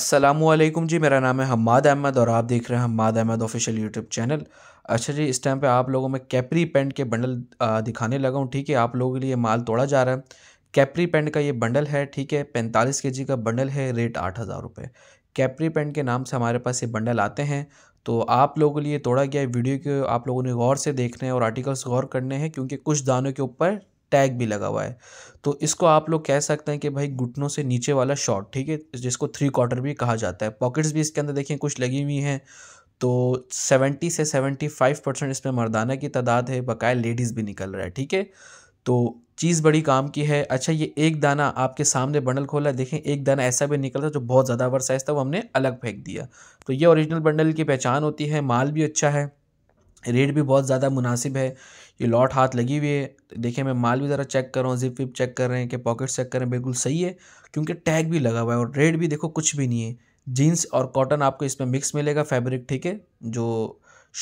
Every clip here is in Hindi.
असलम जी मेरा नाम है हमाद अहमद और आप देख रहे हैं Hamad Ahmad official YouTube channel अच्छा जी इस टाइम पे आप लोगों में कैपरी पेंट के बंडल दिखाने लगा हूँ ठीक है आप लोगों के लिए माल तोड़ा जा रहा है कैपरी पेंट का ये बंडल है ठीक है पैंतालीस के जी का बंडल है रेट आठ हज़ार रुपये कैपरी पेंट के नाम से हमारे पास ये बंडल आते हैं तो आप लोगों के लिए तोड़ा गया वीडियो के आप लोगों ने गौर से देखने और आर्टिकल्स गौर करने हैं क्योंकि कुछ दानों के ऊपर टैग भी लगा हुआ है तो इसको आप लोग कह सकते हैं कि भाई घुटनों से नीचे वाला शॉट ठीक है जिसको थ्री क्वार्टर भी कहा जाता है पॉकेट्स भी इसके अंदर देखिए कुछ लगी हुई हैं तो 70 से 75 परसेंट इसमें मर्दाना की तादाद है बकाया लेडीज़ भी निकल रहा है ठीक है तो चीज़ बड़ी काम की है अच्छा ये एक दाना आपके सामने बंडल खोला देखें एक दाना ऐसा भी निकलता जो बहुत ज़्यादा ओवर साइज़ था वो हमने अलग फेंक दिया तो ये ओरिजिनल बंडल की पहचान होती है माल भी अच्छा है रेट भी बहुत ज़्यादा मुनासिब है ये लॉट हाथ लगी हुई है देखिए मैं माल भी ज़रा चेक कर रहा हूँ जिप विप चेक कर रहे हैं कि पॉकेट चेक कर रहे हैं बिल्कुल सही है क्योंकि टैग भी लगा हुआ है और रेड भी देखो कुछ भी नहीं है जीन्स और कॉटन आपको इसमें मिक्स मिलेगा फैब्रिक ठीक है जो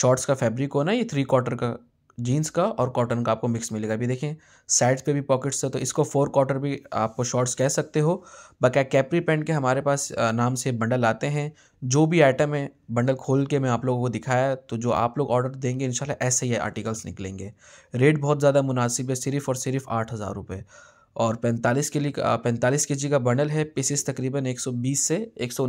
शॉर्ट्स का फैब्रिक होना ये थ्री क्वार्टर का जीन्स का और कॉटन का आपको मिक्स मिलेगा अभी देखें साइड्स पे भी पॉकेट्स है तो इसको फोर क्वार्टर भी आपको शॉर्ट्स कह सकते हो बका कैपरी पेंट के हमारे पास नाम से बंडल आते हैं जो भी आइटम है बंडल खोल के मैं आप लोगों को दिखाया तो जो आप लोग ऑर्डर देंगे इनशाला ऐसे ही आर्टिकल्स निकलेंगे रेट बहुत ज़्यादा मुनासिब है सिर्फ और सिर्फ आठ हज़ार रुपये और पैंतालीस के लिए पैंतालीस के जी का बंडल है पीसीस तकरीबन बीस से एक सौ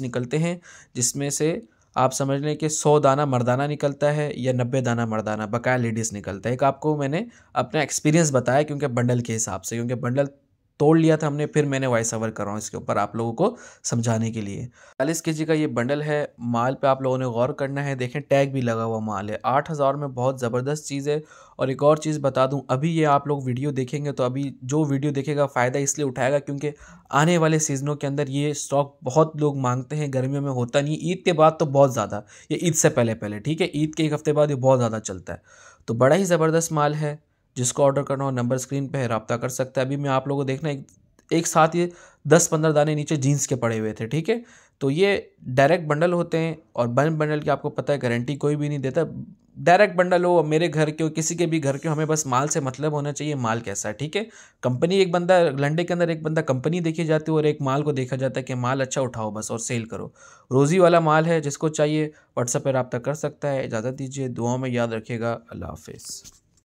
निकलते हैं जिसमें से आप समझ लें कि सौ दाना मर्दाना निकलता है या नब्बे दाना मर्दाना बकाया लेडीज़ निकलता है एक आपको मैंने अपना एक्सपीरियंस बताया क्योंकि बंडल के हिसाब से क्योंकि बंडल तोड़ लिया था हमने फिर मैंने वॉइस ओवर कर रहा हूँ इसके ऊपर आप लोगों को समझाने के लिए चालीस के का ये बंडल है माल पे आप लोगों ने गौर करना है देखें टैग भी लगा हुआ माल है आठ हज़ार में बहुत ज़बरदस्त चीज़ है और एक और चीज़ बता दूं अभी ये आप लोग वीडियो देखेंगे तो अभी जो वीडियो देखेगा फ़ायदा इसलिए उठाएगा क्योंकि आने वाले सीज़नों के अंदर ये स्टॉक बहुत लोग मांगते हैं गर्मियों में होता नहीं ईद के बाद तो बहुत ज़्यादा ये ईद से पहले पहले ठीक है ईद के एक हफ़्ते बाद ये बहुत ज़्यादा चलता है तो बड़ा ही ज़बरदस्त माल है जिसको ऑर्डर करना हो नंबर स्क्रीन पर है रबता कर सकता है अभी मैं आप लोगों को देखना एक, एक साथ ये दस पंद्रह दाने नीचे जीन्स के पड़े हुए थे ठीक है तो ये डायरेक्ट बंडल होते हैं और बन बंडल की आपको पता है गारंटी कोई भी नहीं देता डायरेक्ट बंडल हो मेरे घर के हो किसी के भी घर के हमें बस माल से मतलब होना चाहिए माल कैसा है ठीक है कंपनी एक बंदा लंडे के अंदर एक बंदा कंपनी देखी जाती है और एक माल को देखा जाता है कि माल अच्छा उठाओ बस और सेल करो रोज़ी वाला माल है जिसको चाहिए व्हाट्सएप पर रबता कर सकता है इजाज़त दीजिए दुआओं में याद रखिएगा अल्लाह हाफिज़